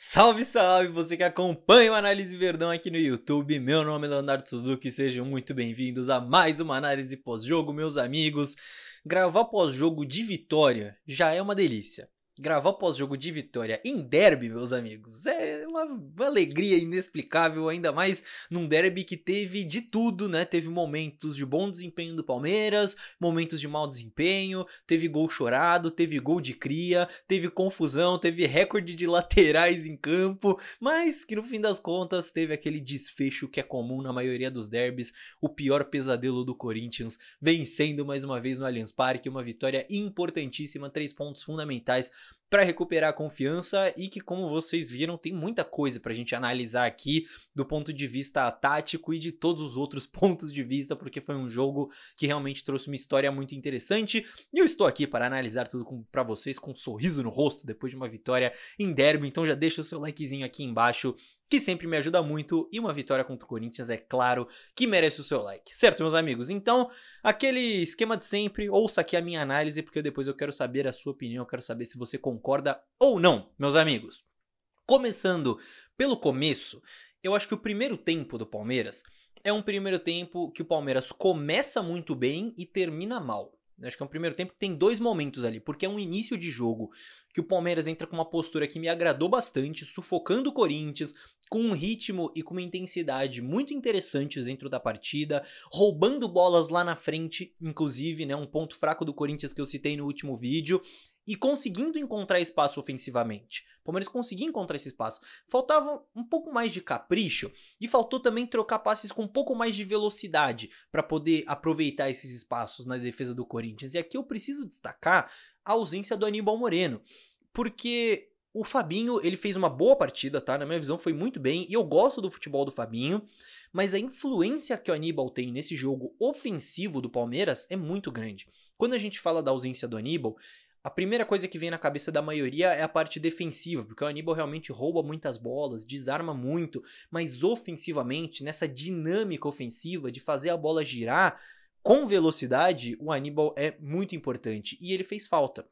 Salve, salve você que acompanha o Análise Verdão aqui no YouTube. Meu nome é Leonardo Suzuki, sejam muito bem-vindos a mais uma análise pós-jogo, meus amigos. Gravar pós-jogo de vitória já é uma delícia. Gravar pós-jogo de vitória em derby, meus amigos, é uma alegria inexplicável, ainda mais num derby que teve de tudo, né? Teve momentos de bom desempenho do Palmeiras, momentos de mau desempenho, teve gol chorado, teve gol de cria, teve confusão, teve recorde de laterais em campo, mas que no fim das contas teve aquele desfecho que é comum na maioria dos derbys, o pior pesadelo do Corinthians, vencendo mais uma vez no Allianz Parque, uma vitória importantíssima, três pontos fundamentais para recuperar a confiança e que, como vocês viram, tem muita coisa para a gente analisar aqui do ponto de vista tático e de todos os outros pontos de vista, porque foi um jogo que realmente trouxe uma história muito interessante. E eu estou aqui para analisar tudo para vocês com um sorriso no rosto depois de uma vitória em derby. Então já deixa o seu likezinho aqui embaixo que sempre me ajuda muito, e uma vitória contra o Corinthians, é claro, que merece o seu like. Certo, meus amigos? Então, aquele esquema de sempre, ouça aqui a minha análise, porque depois eu quero saber a sua opinião, eu quero saber se você concorda ou não, meus amigos. Começando pelo começo, eu acho que o primeiro tempo do Palmeiras é um primeiro tempo que o Palmeiras começa muito bem e termina mal. Acho que é um primeiro tempo que tem dois momentos ali, porque é um início de jogo que o Palmeiras entra com uma postura que me agradou bastante, sufocando o Corinthians, com um ritmo e com uma intensidade muito interessantes dentro da partida, roubando bolas lá na frente, inclusive, né, um ponto fraco do Corinthians que eu citei no último vídeo, e conseguindo encontrar espaço ofensivamente. O Palmeiras conseguia encontrar esse espaço. Faltava um pouco mais de capricho e faltou também trocar passes com um pouco mais de velocidade para poder aproveitar esses espaços na defesa do Corinthians. E aqui eu preciso destacar a ausência do Aníbal Moreno, porque o Fabinho, ele fez uma boa partida, tá? Na minha visão foi muito bem, e eu gosto do futebol do Fabinho, mas a influência que o Aníbal tem nesse jogo ofensivo do Palmeiras é muito grande. Quando a gente fala da ausência do Aníbal, a primeira coisa que vem na cabeça da maioria é a parte defensiva, porque o Aníbal realmente rouba muitas bolas, desarma muito, mas ofensivamente, nessa dinâmica ofensiva de fazer a bola girar com velocidade, o Aníbal é muito importante e ele fez falta.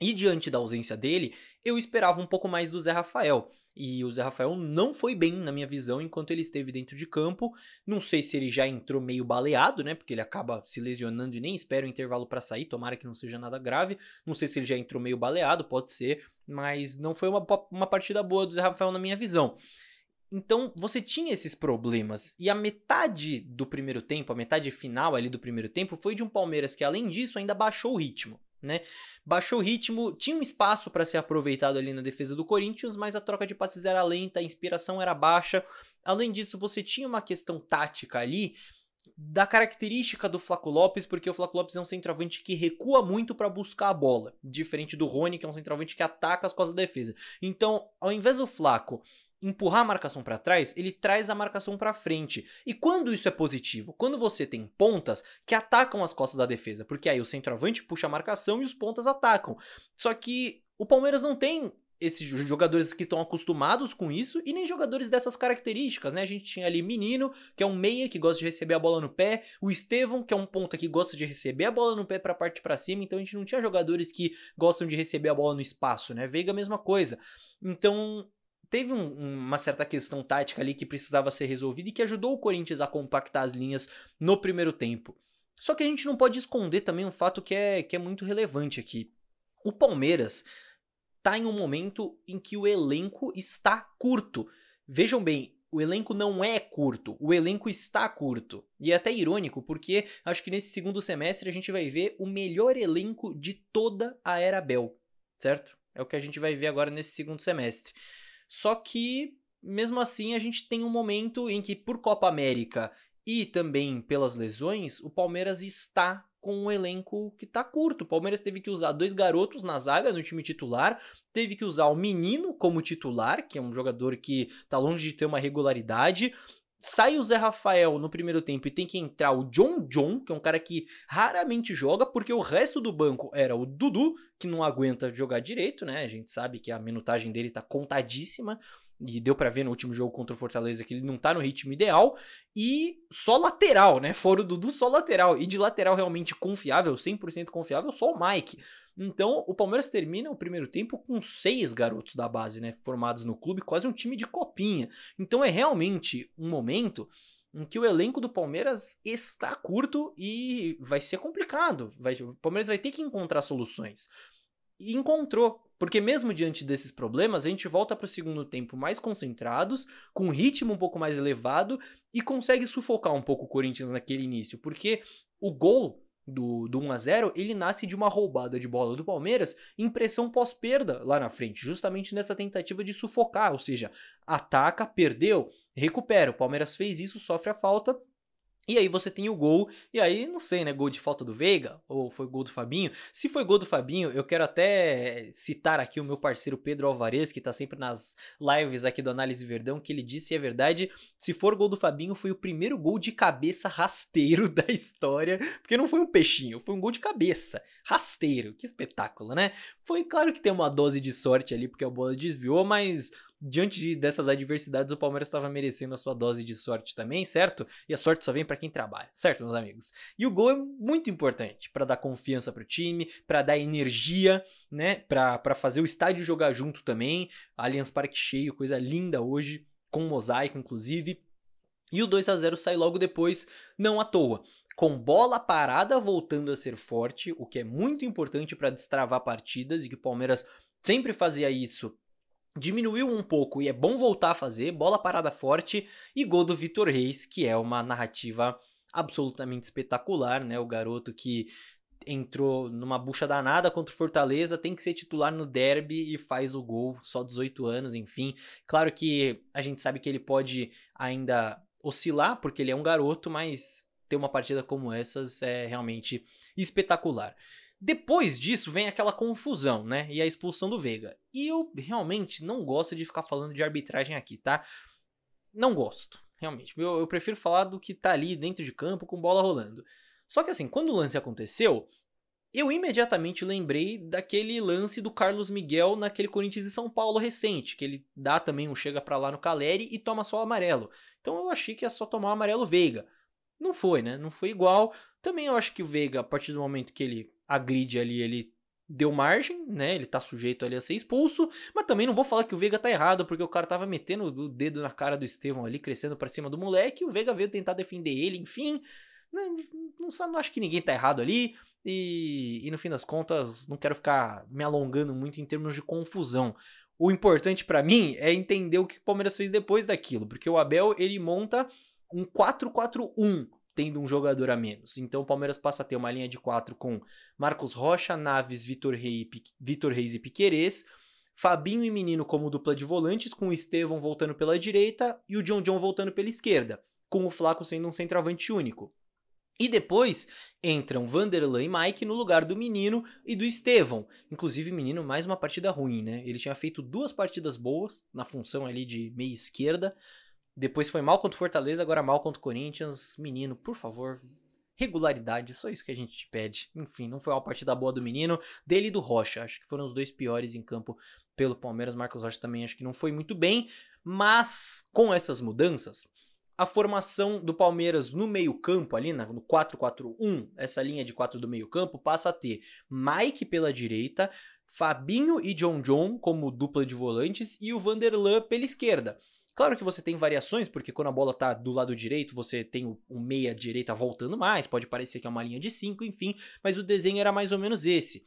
E diante da ausência dele, eu esperava um pouco mais do Zé Rafael. E o Zé Rafael não foi bem, na minha visão, enquanto ele esteve dentro de campo. Não sei se ele já entrou meio baleado, né? Porque ele acaba se lesionando e nem espera o intervalo para sair. Tomara que não seja nada grave. Não sei se ele já entrou meio baleado, pode ser. Mas não foi uma, uma partida boa do Zé Rafael, na minha visão. Então você tinha esses problemas. E a metade do primeiro tempo, a metade final ali do primeiro tempo, foi de um Palmeiras que, além disso, ainda baixou o ritmo né? Baixou o ritmo, tinha um espaço para ser aproveitado ali na defesa do Corinthians, mas a troca de passes era lenta, a inspiração era baixa. Além disso, você tinha uma questão tática ali da característica do Flaco Lopes, porque o Flaco Lopes é um centroavante que recua muito para buscar a bola, diferente do Rony, que é um centroavante que ataca as costas da defesa. Então, ao invés do Flaco empurrar a marcação para trás, ele traz a marcação para frente. E quando isso é positivo? Quando você tem pontas que atacam as costas da defesa, porque aí o centroavante puxa a marcação e os pontas atacam. Só que o Palmeiras não tem esses jogadores que estão acostumados com isso e nem jogadores dessas características, né? A gente tinha ali Menino, que é um meia que gosta de receber a bola no pé, o Estevão, que é um ponta que gosta de receber a bola no pé para parte para cima, então a gente não tinha jogadores que gostam de receber a bola no espaço, né? Veiga mesma coisa. Então, teve um, uma certa questão tática ali que precisava ser resolvida e que ajudou o Corinthians a compactar as linhas no primeiro tempo. Só que a gente não pode esconder também um fato que é, que é muito relevante aqui. O Palmeiras está em um momento em que o elenco está curto. Vejam bem, o elenco não é curto, o elenco está curto. E é até irônico, porque acho que nesse segundo semestre a gente vai ver o melhor elenco de toda a Era Bel, certo? É o que a gente vai ver agora nesse segundo semestre. Só que, mesmo assim, a gente tem um momento em que, por Copa América e também pelas lesões, o Palmeiras está com um elenco que tá curto. O Palmeiras teve que usar dois garotos na zaga no time titular, teve que usar o menino como titular, que é um jogador que tá longe de ter uma regularidade, sai o Zé Rafael no primeiro tempo e tem que entrar o John John, que é um cara que raramente joga, porque o resto do banco era o Dudu, que não aguenta jogar direito, né? A gente sabe que a minutagem dele tá contadíssima. E deu para ver no último jogo contra o Fortaleza que ele não tá no ritmo ideal. E só lateral, né? Fora o Dudu, só lateral. E de lateral realmente confiável, 100% confiável, só o Mike. Então, o Palmeiras termina o primeiro tempo com seis garotos da base, né? Formados no clube, quase um time de copinha. Então, é realmente um momento em que o elenco do Palmeiras está curto e vai ser complicado. Vai, o Palmeiras vai ter que encontrar soluções e encontrou. Porque mesmo diante desses problemas, a gente volta para o segundo tempo mais concentrados, com um ritmo um pouco mais elevado e consegue sufocar um pouco o Corinthians naquele início, porque o gol do, do 1 a 0 ele nasce de uma roubada de bola do Palmeiras em pressão pós-perda lá na frente, justamente nessa tentativa de sufocar, ou seja, ataca, perdeu, recupera. O Palmeiras fez isso, sofre a falta, e aí você tem o gol, e aí não sei, né, gol de falta do Veiga ou foi gol do Fabinho? Se foi gol do Fabinho, eu quero até citar aqui o meu parceiro Pedro Alvarez, que tá sempre nas lives aqui do Análise Verdão, que ele disse, e é verdade, se for gol do Fabinho, foi o primeiro gol de cabeça rasteiro da história, porque não foi um peixinho, foi um gol de cabeça, rasteiro. Que espetáculo, né? Foi claro que tem uma dose de sorte ali porque a bola desviou, mas diante dessas adversidades, o Palmeiras estava merecendo a sua dose de sorte também, certo? E a sorte só vem para quem trabalha, certo, meus amigos? E o gol é muito importante para dar confiança para o time, para dar energia, né? Para fazer o estádio jogar junto também. Allianz Parque cheio, coisa linda hoje, com mosaico inclusive. E o 2 a 0 sai logo depois, não à toa com bola parada voltando a ser forte, o que é muito importante para destravar partidas e que o Palmeiras sempre fazia isso diminuiu um pouco e é bom voltar a fazer, bola parada forte e gol do Vitor Reis, que é uma narrativa absolutamente espetacular, né? O garoto que entrou numa bucha danada contra o Fortaleza, tem que ser titular no derby e faz o gol, só 18 anos, enfim. Claro que a gente sabe que ele pode ainda oscilar, porque ele é um garoto, mas ter uma partida como essas é realmente espetacular. Depois disso vem aquela confusão, né? E a expulsão do Veiga. E eu realmente não gosto de ficar falando de arbitragem aqui, tá? Não gosto, realmente. Eu, eu prefiro falar do que tá ali dentro de campo com bola rolando. Só que assim, quando o lance aconteceu, eu imediatamente lembrei daquele lance do Carlos Miguel naquele Corinthians e São Paulo recente, que ele dá também um chega para lá no Caleri e toma só o amarelo. Então eu achei que ia é só tomar o amarelo Veiga. Não foi, né? Não foi igual. Também eu acho que o Veiga, a partir do momento que ele a grid ali, ele deu margem, né? Ele tá sujeito ali a ser expulso, mas também não vou falar que o Veiga tá errado, porque o cara tava metendo o dedo na cara do Estevão ali, crescendo para cima do moleque, o Veiga veio tentar defender ele, enfim. Né, não, não, não acho que ninguém tá errado ali. E, e no fim das contas, não quero ficar me alongando muito em termos de confusão. O importante para mim é entender o que o Palmeiras fez depois daquilo, porque o Abel ele monta um 4-4-1 tendo um jogador a menos. Então o Palmeiras passa a ter uma linha de quatro com Marcos Rocha, Naves, Vitor, Vitor Reis e Piquerez, Fabinho e Menino como dupla de volantes, com o Estevão voltando pela direita e o John John voltando pela esquerda, com o Flaco sendo um centroavante único. E depois entram Vanderlan e Mike no lugar do menino e do Estevão. Inclusive, menino, mais uma partida ruim, né? Ele tinha feito duas partidas boas na função ali de meia esquerda, depois foi mal contra o Fortaleza, agora mal contra o Corinthians. Menino, por favor, regularidade, só isso que a gente te pede. Enfim, não foi uma partida boa do menino, dele e do Rocha. Acho que foram os dois piores em campo pelo Palmeiras. Marcos Rocha também acho que não foi muito bem, mas com essas mudanças, a formação do Palmeiras no meio-campo, ali no 4-4-1, essa linha de 4 do meio-campo, passa a ter Mike pela direita, Fabinho e John John como dupla de volantes e o Vanderlan pela esquerda. Claro que você tem variações, porque quando a bola está do lado direito, você tem o, o meia direita voltando mais, pode parecer que é uma linha de 5, enfim, mas o desenho era mais ou menos esse.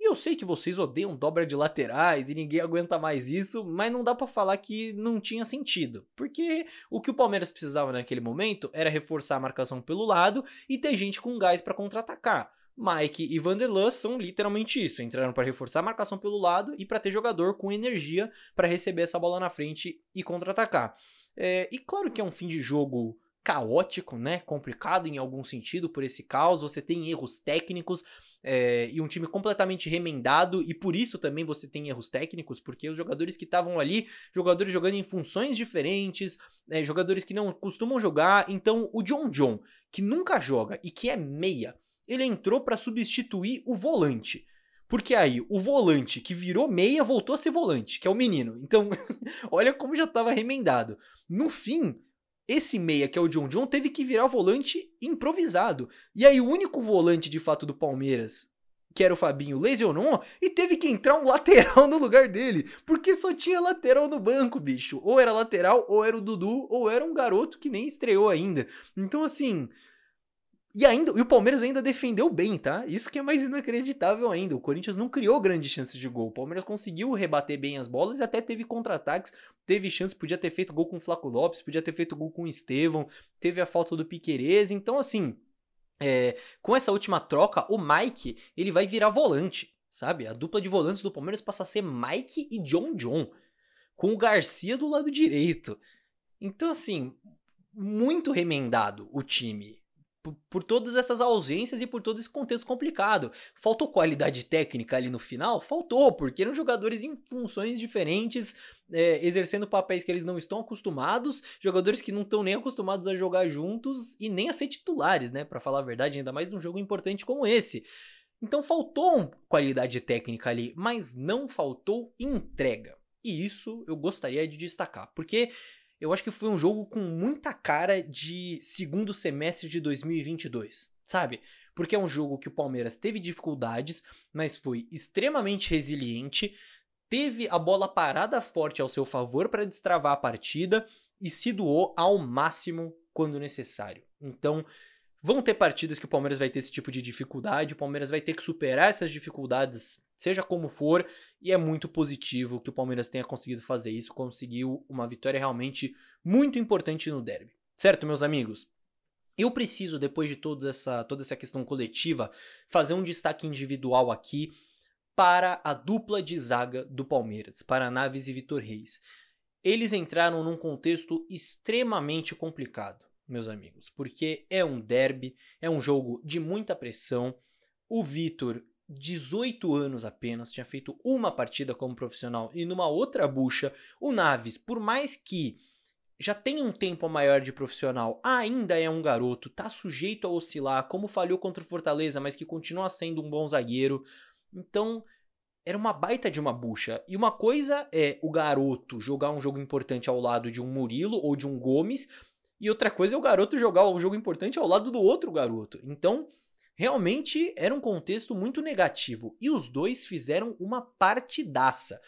E eu sei que vocês odeiam dobra de laterais e ninguém aguenta mais isso, mas não dá para falar que não tinha sentido. Porque o que o Palmeiras precisava naquele momento era reforçar a marcação pelo lado e ter gente com gás para contra-atacar. Mike e Vanderlan são literalmente isso. Entraram para reforçar a marcação pelo lado e para ter jogador com energia para receber essa bola na frente e contra-atacar. É, e claro que é um fim de jogo caótico, né? Complicado em algum sentido por esse caos. Você tem erros técnicos é, e um time completamente remendado, e por isso também você tem erros técnicos, porque os jogadores que estavam ali, jogadores jogando em funções diferentes, é, jogadores que não costumam jogar. Então, o John John, que nunca joga e que é meia ele entrou para substituir o volante. Porque aí o volante que virou meia voltou a ser volante, que é o menino. Então, olha como já estava remendado. No fim, esse meia, que é o John John, teve que virar volante improvisado. E aí o único volante de fato do Palmeiras, que era o Fabinho, lesionou e teve que entrar um lateral no lugar dele, porque só tinha lateral no banco, bicho. Ou era lateral, ou era o Dudu, ou era um garoto que nem estreou ainda. Então assim, e ainda, e o Palmeiras ainda defendeu bem, tá? Isso que é mais inacreditável ainda. O Corinthians não criou grandes chances de gol. O Palmeiras conseguiu rebater bem as bolas e até teve contra-ataques, teve chance, podia ter feito gol com o Flaco Lopes, podia ter feito gol com o Estevão, teve a falta do Piquerez. Então, assim, é, com essa última troca, o Mike, ele vai virar volante, sabe? A dupla de volantes do Palmeiras passa a ser Mike e John John, com o Garcia do lado direito. Então, assim, muito remendado o time por, todas essas ausências e por todo esse contexto complicado. Faltou qualidade técnica ali no final? Faltou, porque eram jogadores em funções diferentes, é, exercendo papéis que eles não estão acostumados, jogadores que não estão nem acostumados a jogar juntos e nem a ser titulares, né? Para falar a verdade, ainda mais num jogo importante como esse. Então faltou qualidade técnica ali, mas não faltou entrega. E isso eu gostaria de destacar, porque eu acho que foi um jogo com muita cara de segundo semestre de 2022, sabe? Porque é um jogo que o Palmeiras teve dificuldades, mas foi extremamente resiliente, teve a bola parada forte ao seu favor para destravar a partida e se doou ao máximo quando necessário. Então, Vão ter partidas que o Palmeiras vai ter esse tipo de dificuldade, o Palmeiras vai ter que superar essas dificuldades, seja como for, e é muito positivo que o Palmeiras tenha conseguido fazer isso, conseguiu uma vitória realmente muito importante no derby. Certo, meus amigos? Eu preciso, depois de toda essa, toda essa questão coletiva, fazer um destaque individual aqui para a dupla de zaga do Palmeiras, para Naves e Vitor Reis. Eles entraram num contexto extremamente complicado meus amigos, porque é um derby, é um jogo de muita pressão. O Vitor, 18 anos apenas, tinha feito uma partida como profissional e numa outra bucha, o Naves, por mais que já tenha um tempo maior de profissional, ainda é um garoto, tá sujeito a oscilar, como falhou contra o Fortaleza, mas que continua sendo um bom zagueiro. Então, era uma baita de uma bucha. E uma coisa é o garoto jogar um jogo importante ao lado de um Murilo ou de um Gomes, e outra coisa é o garoto jogar um jogo importante ao lado do outro garoto. Então, realmente era um contexto muito negativo. E os dois fizeram uma partidaça.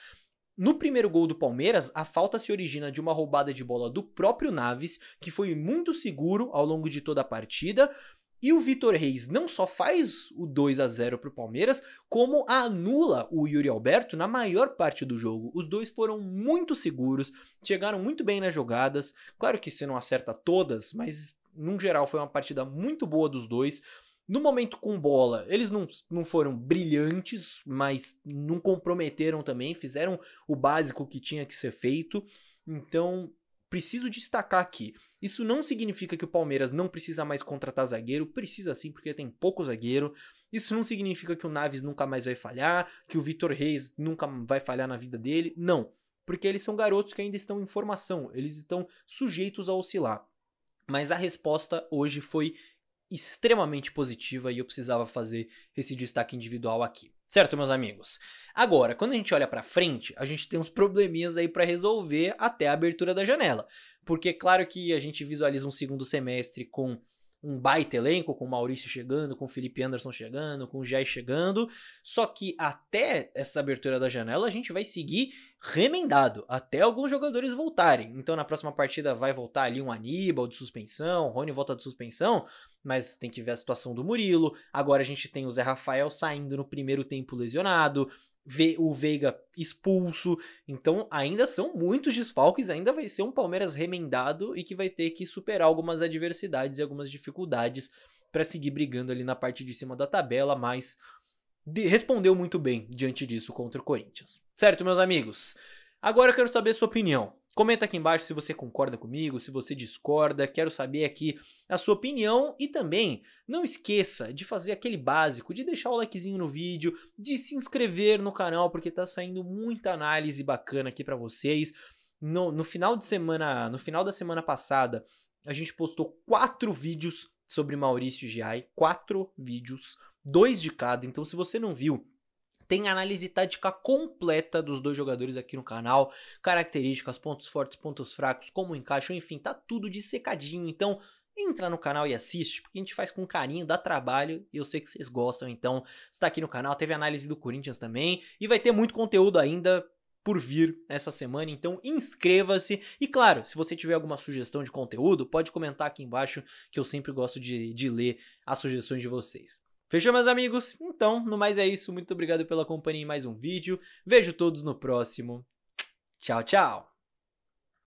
No primeiro gol do Palmeiras, a falta se origina de uma roubada de bola do próprio Naves, que foi muito seguro ao longo de toda a partida. E o Vitor Reis não só faz o 2 a 0 para o Palmeiras, como anula o Yuri Alberto na maior parte do jogo. Os dois foram muito seguros, chegaram muito bem nas jogadas. Claro que você não acerta todas, mas no geral foi uma partida muito boa dos dois. No momento com bola, eles não, não foram brilhantes, mas não comprometeram também, fizeram o básico que tinha que ser feito. Então, Preciso destacar aqui, isso não significa que o Palmeiras não precisa mais contratar zagueiro, precisa sim, porque tem pouco zagueiro. Isso não significa que o Naves nunca mais vai falhar, que o Vitor Reis nunca vai falhar na vida dele, não. Porque eles são garotos que ainda estão em formação, eles estão sujeitos a oscilar. Mas a resposta hoje foi extremamente positiva e eu precisava fazer esse destaque individual aqui. Certo, meus amigos? Agora, quando a gente olha para frente, a gente tem uns probleminhas aí para resolver até a abertura da janela. Porque claro que a gente visualiza um segundo semestre com um baita elenco, com o Maurício chegando, com o Felipe Anderson chegando, com o Jai chegando. Só que até essa abertura da janela, a gente vai seguir remendado, até alguns jogadores voltarem. Então na próxima partida vai voltar ali um Aníbal de suspensão, Rony volta de suspensão, mas tem que ver a situação do Murilo. Agora a gente tem o Zé Rafael saindo no primeiro tempo lesionado o Veiga expulso. Então, ainda são muitos desfalques, ainda vai ser um Palmeiras remendado e que vai ter que superar algumas adversidades e algumas dificuldades para seguir brigando ali na parte de cima da tabela, mas respondeu muito bem diante disso contra o Corinthians. Certo, meus amigos? Agora eu quero saber a sua opinião. Comenta aqui embaixo se você concorda comigo, se você discorda, quero saber aqui a sua opinião e também não esqueça de fazer aquele básico, de deixar o likezinho no vídeo, de se inscrever no canal porque tá saindo muita análise bacana aqui para vocês. No, no final de semana, no final da semana passada, a gente postou quatro vídeos sobre Maurício Giai, quatro vídeos, dois de cada. Então se você não viu, tem análise tática completa dos dois jogadores aqui no canal, características, pontos fortes, pontos fracos, como encaixam, enfim, tá tudo de secadinho. Então, entra no canal e assiste, porque a gente faz com carinho, dá trabalho, e eu sei que vocês gostam, então está aqui no canal, teve análise do Corinthians também, e vai ter muito conteúdo ainda por vir essa semana, então inscreva-se. E claro, se você tiver alguma sugestão de conteúdo, pode comentar aqui embaixo, que eu sempre gosto de, de ler as sugestões de vocês. Fechou, meus amigos? Então, no mais é isso. Muito obrigado pela companhia em mais um vídeo. Vejo todos no próximo. Tchau, tchau!